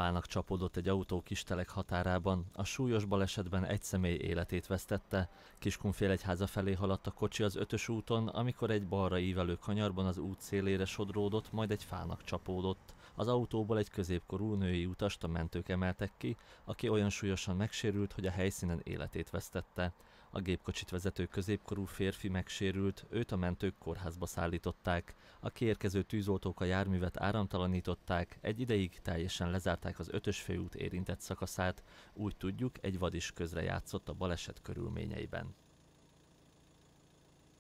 fának csapódott egy autó Kistelek határában, a súlyos balesetben egy személy életét vesztette. Kiskunfél egyháza felé haladt a kocsi az ötös úton, amikor egy balra ívelő kanyarban az út szélére sodródott, majd egy fának csapódott. Az autóból egy középkorú női utast a mentők emeltek ki, aki olyan súlyosan megsérült, hogy a helyszínen életét vesztette. A gépkocsit vezető középkorú férfi megsérült, őt a mentők kórházba szállították. A kiérkező tűzoltók a járművet áramtalanították, egy ideig teljesen lezárták az ötös főút érintett szakaszát, úgy tudjuk, egy vad is közre játszott a baleset körülményeiben.